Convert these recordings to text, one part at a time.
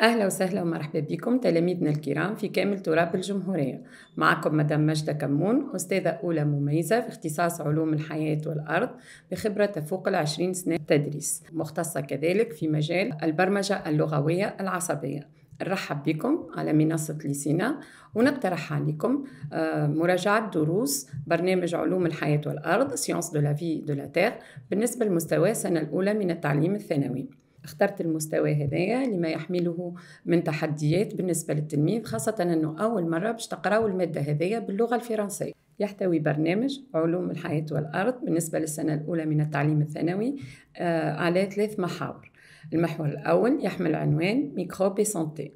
أهلا وسهلا ومرحبا بكم تلاميذنا الكرام في كامل تراب الجمهورية معكم مدام مجدة كمون أستاذة أولى مميزة في اختصاص علوم الحياة والأرض بخبرة تفوق العشرين سنة تدريس مختصة كذلك في مجال البرمجة اللغوية العصبية نرحب بكم على منصة ليسينا ونقترح عليكم آه، مراجعة دروس برنامج علوم الحياة والأرض سيونس دو لا في دو لا تير بالنسبة لمستوى السنة الأولى من التعليم الثانوي اخترت المستوى هذايا لما يحمله من تحديات بالنسبة للتلميذ خاصة أنه أول مرة باش تقراو المادة هذايا باللغة الفرنسية يحتوي برنامج علوم الحياة والأرض بالنسبة للسنة الأولى من التعليم الثانوي آه، على ثلاث محاور المحور الأول يحمل عنوان ميكروبي سانتي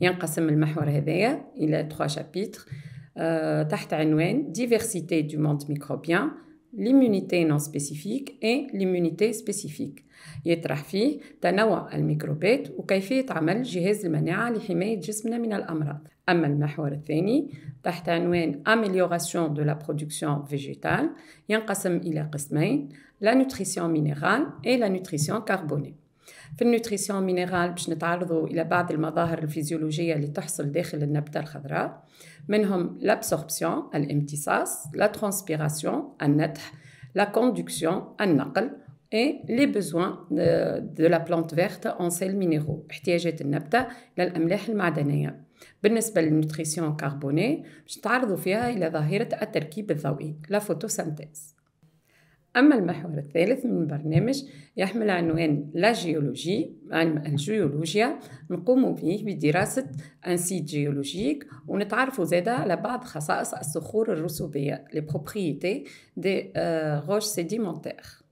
ينقسم المحور هذايا إلى 3 شابيتر آه، تحت عنوان ديفيرسيتي دو موند ميكروبيان l'immunité non سبيسيفيك اي l'immunité سبيسيفيك يطرح فيه تنوع الميكروبات وكيفية عمل جهاز المناعة لحماية جسمنا من الأمراض أما المحور الثاني تحت عنوان Amélioration de la production végétale ينقسم إلى قسمين la nutrition minérale et la nutrition carbonée في النوتريسيون مينيرال باش نتعرضوا إلى بعض المظاهر الفيزيولوجية اللي تحصل داخل النبتة الخضراء منهم لابسوربسيون الامتصاص لا ترانسبيراسيون النتح لا كوندكسيون النقل و لي besoins دو لا بلانت فيرت اون سيل مينيرو احتياجات النبتة للأملاح المعدنية بالنسبة للنوتريسيون كاربوني باش تعرضوا فيها إلى ظاهرة التركيب الضوئي لا فوتوسنتيز أما المحور الثالث من البرنامج يحمل عنوان لا جيولوجي علم الجيولوجيا نقوم فيه بدراسة أنسيت جيولوجيك ونتعرف زادا على بعض خصائص الصخور الرسوبية لي دي روش سيديمونتيغ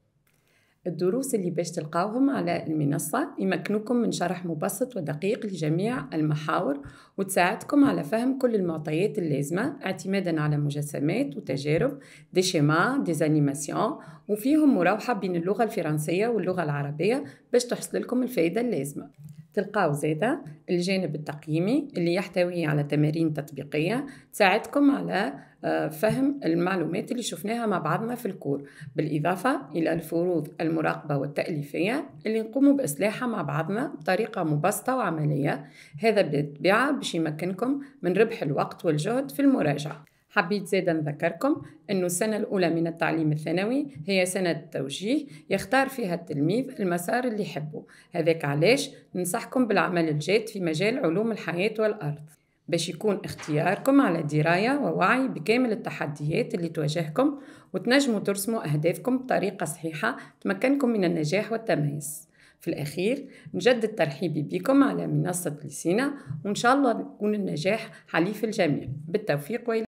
الدروس اللي باش تلقاوهم على المنصة يمكنوكم من شرح مبسط ودقيق لجميع المحاور وتساعدكم على فهم كل المعطيات اللازمة اعتمادا على مجسمات وتجارب دي شيما دي زانيماسيون وفيهم مراوحة بين اللغة الفرنسية واللغة العربية باش تحصل لكم الفايدة اللازمة تلقاو زيدا الجانب التقييمي اللي يحتوي على تمارين تطبيقية تساعدكم على آه، فهم المعلومات اللي شفناها مع بعضنا في الكور بالإضافة إلى الفروض المراقبة والتأليفية اللي نقوم بإصلاحها مع بعضنا بطريقة مبسطة وعملية هذا بالطبيعة باش يمكنكم من ربح الوقت والجهد في المراجعة حبيت زاد نذكركم أنه السنة الأولى من التعليم الثانوي هي سنة التوجيه يختار فيها التلميذ المسار اللي يحبه هذاك علاش ننصحكم بالعمل الجاد في مجال علوم الحياة والأرض باش يكون اختياركم على دراية ووعي بكامل التحديات اللي تواجهكم وتنجموا ترسموا أهدافكم بطريقة صحيحة تمكنكم من النجاح والتميز في الأخير نجدد ترحيبي بكم على منصة لسينا وإن شاء الله يكون النجاح حليف الجميع بالتوفيق وإلى